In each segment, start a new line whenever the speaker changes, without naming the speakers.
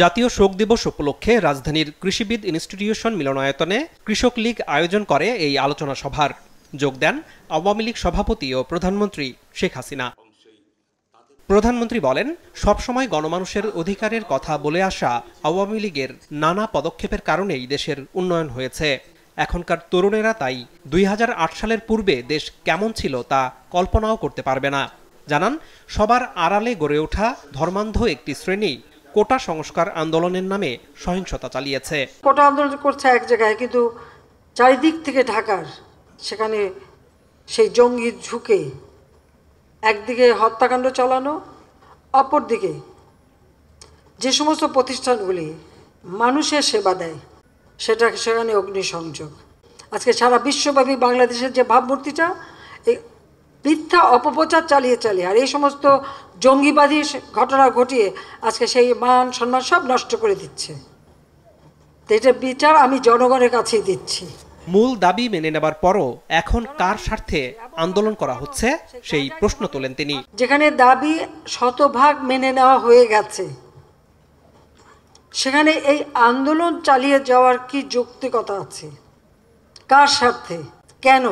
জাতীয় শোক দিবস উপলক্ষে রাজধানীর কৃষিবিদ ইনস্টিটিউশন মিলনায়তনে কৃষক লীগ আয়োজন করে এই আলোচনা সভার যোগ দেন আওয়ামী লীগ সভাপতি ও প্রধানমন্ত্রী শেখ হাসিনা প্রধানমন্ত্রী বলেন সবসময় গণমানুষের অধিকারের কথা বলে আসা আওয়ামী লীগের নানা পদক্ষেপের কারণেই দেশের উন্নয়ন হয়েছে এখনকার তরুণেরা তাই দুই সালের পূর্বে দেশ কেমন ছিল তা কল্পনাও করতে পারবে না জানান সবার আড়ালে গড়ে ওঠা ধর্মান্ধ একটি শ্রেণী কোটা সংস্কার আন্দোলনের নামে সহিংসতা চালিয়েছে
কোটা আন্দোলন করছে এক জায়গায় কিন্তু চারিদিক থেকে ঢাকার সেখানে সেই জঙ্গি ঝুঁকে একদিকে হত্যাকাণ্ড চালানো অপরদিকে যে সমস্ত প্রতিষ্ঠানগুলি মানুষের সেবা দেয় সেটা সেখানে অগ্নিসংযোগ আজকে সারা বিশ্বব্যাপী বাংলাদেশের যে ভাবমূর্তিটা মিথ্যা অপপ্রচার চালিয়ে চালিয়ে আর এই সমস্ত জঙ্গিবাদী ঘটনা ঘটিয়ে আজকে সেই মান সম্মান সব নষ্ট করে দিচ্ছে এটা বিচার
আমি জনগণের কাছেই দিচ্ছি মূল দাবি মেনে নেবার পরও এখন কার স্বার্থে আন্দোলন করা হচ্ছে সেই প্রশ্ন তোলেন তিনি
যেখানে দাবি শতভাগ মেনে নেওয়া হয়ে গেছে সেখানে এই আন্দোলন চালিয়ে যাওয়ার কি যৌক্তিকতা আছে কার স্বার্থে কেন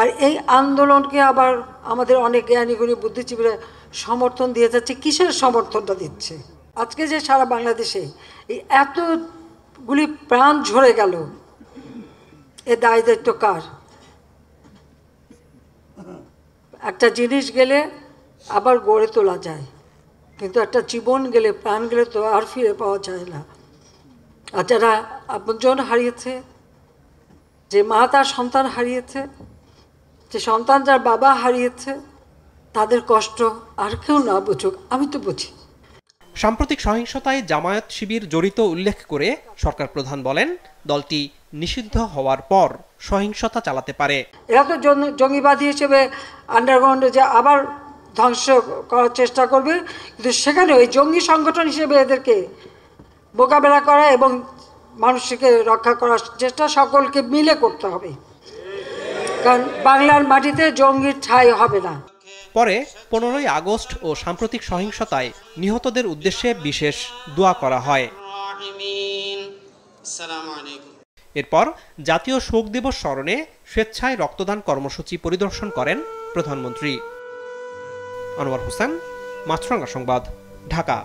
আর এই আন্দোলনকে আবার আমাদের অনেক জ্ঞানীগুণী বুদ্ধিজীবীরা সমর্থন দিয়ে যাচ্ছে কিসের সমর্থনটা দিচ্ছে আজকে যে সারা বাংলাদেশে এই এতগুলি প্রাণ ঝরে গেল এ দায় দায়িত্ব কার একটা জিনিস গেলে আবার গড়ে তোলা যায় কিন্তু একটা জীবন গেলে প্রাণ গেলে তো আর ফিরে পাওয়া যায় না আর যারা আপনজন হারিয়েছে যে মা তার সন্তান হারিয়েছে যে সন্তান যার বাবা হারিয়েছে তাদের কষ্ট আর কেউ না বুঝুক আমি তো বুঝি
সাম্প্রতিক সহিংসতায় জামায়াত শিবির জড়িত উল্লেখ করে সরকার প্রধান বলেন দলটি নিষিদ্ধ হওয়ার পর সহিংসতা চালাতে পারে
এরা তো জঙ্গিবাদী হিসেবে আন্ডারগ্রাউন্ডে যে আবার ধ্বংস করার চেষ্টা করবে কিন্তু সেখানে ওই জঙ্গি সংগঠন হিসেবে এদেরকে মোকাবেলা করা এবং মানুষকে রক্ষা করার চেষ্টা সকলকে মিলে করতে হবে কারণ বাংলার মাটিতে জঙ্গির ঠাই হবে না
পরে পনেরোই আগস্ট ও সাম্প্রতিক সহিংসতায় নিহতদের উদ্দেশ্যে বিশেষ দোয়া করা হয় এরপর জাতীয় শোক দিবস স্মরণে স্বেচ্ছায় রক্তদান কর্মসূচি পরিদর্শন করেন প্রধানমন্ত্রী আনোয়ার হোসেন মাছরঙ্গা সংবাদ ঢাকা